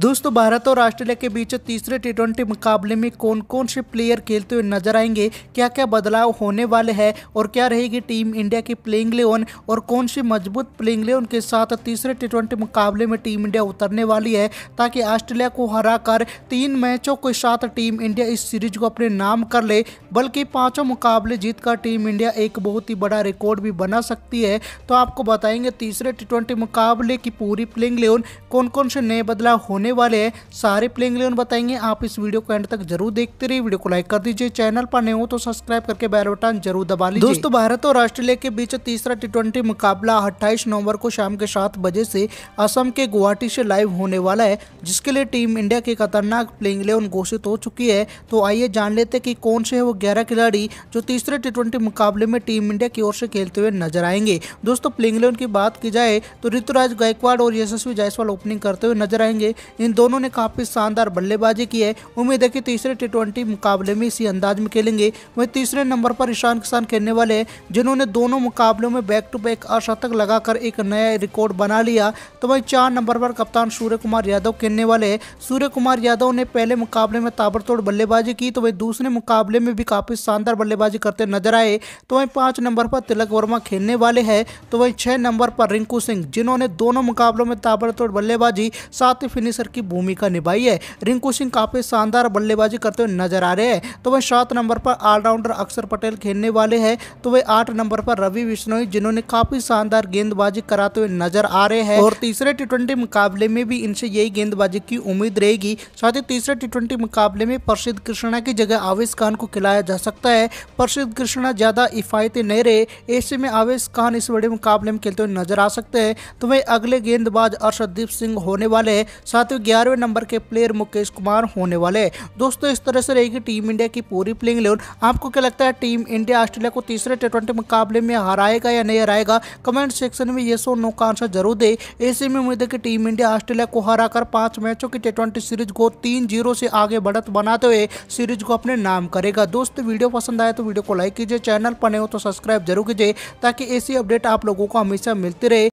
दोस्तों भारत और ऑस्ट्रेलिया के बीच तीसरे टी मुकाबले में कौन कौन से प्लेयर खेलते हुए नजर आएंगे क्या क्या बदलाव होने वाले हैं और क्या रहेगी टीम इंडिया की प्लेइंग लेवन और कौन सी मजबूत प्लेइंग लेवन के साथ तीसरे टी मुकाबले में टीम इंडिया उतरने वाली है ताकि ऑस्ट्रेलिया को हरा कर तीन मैचों के साथ टीम इंडिया इस सीरीज को अपने नाम कर ले बल्कि पांचों मुकाबले जीतकर टीम इंडिया एक बहुत ही बड़ा रिकॉर्ड भी बना सकती है तो आपको बताएंगे तीसरे टी मुकाबले की पूरी प्लेइंग लेवन कौन कौन से नए बदलाव होने होने वाले हैं सारे प्लेइंग इलेवन बताएंगे आप इस वीडियो को एंड तक जरूर देखते रहिए वीडियो को लाइक कर दीजिए चैनल पर नए हो तो सब्सक्राइब करके बैल बटन जरूर दबा लीजिए दोस्तों भारत और ऑस्ट्रेलिया के बीच तीसरा टी मुकाबला अट्ठाईस नवम्बर को शाम के सात बजे से असम के गुवाहाटी से लाइव होने वाला है जिसके लिए टीम इंडिया की खतरनाक प्लेइंग इलेवन घोषित हो चुकी है तो आइए जान लेते कि कौन से है वो ग्यारह खिलाड़ी जो तीसरे टी मुकाबले में टीम इंडिया की ओर से खेलते हुए नजर आएंगे दोस्तों प्लेइंग इलेवन की बात की जाए तो ऋतुराज गायकवाड़ और यशस्वी जायसवाल ओपनिंग करते हुए नजर आएंगे इन दोनों ने काफ़ी शानदार बल्लेबाजी की है उम्मीद है कि तीसरे टी मुकाबले में इसी अंदाज में खेलेंगे वहीं तीसरे नंबर पर ईशान किसान खेलने वाले हैं जिन्होंने दोनों मुकाबलों में बैक टू बैक अशतक लगाकर एक नया रिकॉर्ड बना लिया तो वहीं चार नंबर पर कप्तान सूर्य कुमार यादव खेलने वाले हैं सूर्य कुमार यादव ने पहले मुकाबले में ताबड़तोड़ बल्लेबाजी की तो वहीं दूसरे मुकाबले में भी काफ़ी शानदार बल्लेबाजी करते नजर आए तो वहीं पाँच नंबर पर तिलक वर्मा खेलने वाले हैं तो वहीं छः नंबर पर रिंकू सिंह जिन्होंने दोनों मुकाबलों में ताबड़तोड़ बल्लेबाजी साथ ही फिनिश ऑफिसर की भूमिका निभाई है रिंकू सिंह काफ़ी शानदार बल्लेबाजी करते हुए नजर आ रहे हैं तो वह सात नंबर पर ऑलराउंडर अक्षर पटेल खेलने वाले है तो वे आठ नंबर पर रवि बिश्नोई जिन्होंने काफ़ी शानदार गेंदबाजी कराते हुए नजर आ रहे हैं और तीसरे टी मुकाबले में भी इनसे यही गेंदबाजी की उम्मीद रहेगी साथ ही तीसरे टी मुकाबले में प्रसिद्ध कृष्णा की जगह आवेश खान को खिलाया जा सकता है प्रसिद्ध कृष्णा ज़्यादा इफायती नहीं रहे ऐसे में आवेश खान इस बड़े मुकाबले में खेलते हुए नजर आ सकते हैं तो वह अगले गेंदबाज अर्षदीप सिंह होने वाले हैं साथ साथ ही ग्यारहवें नंबर के प्लेयर मुकेश कुमार होने वाले दोस्तों इस तरह से रहेगी टीम इंडिया की पूरी प्लेइंग लेवल आपको क्या लगता है टीम इंडिया ऑस्ट्रेलिया को तीसरे टी मुकाबले में हराएगा या नहीं हराएगा कमेंट सेक्शन में ये सो नो का आंसर जरूर दे ऐसे में उम्मीद है कि टीम इंडिया ऑस्ट्रेलिया को हराकर पांच मैचों की टी सीरीज को तीन जीरो से आगे बढ़त बनाते हुए सीरीज को अपने नाम करेगा दोस्तों वीडियो पसंद आया तो वीडियो को लाइक कीजिए चैनल पर नए हो तो सब्सक्राइब जरूर कीजिए ताकि ऐसी अपडेट आप लोगों को हमेशा मिलती रहे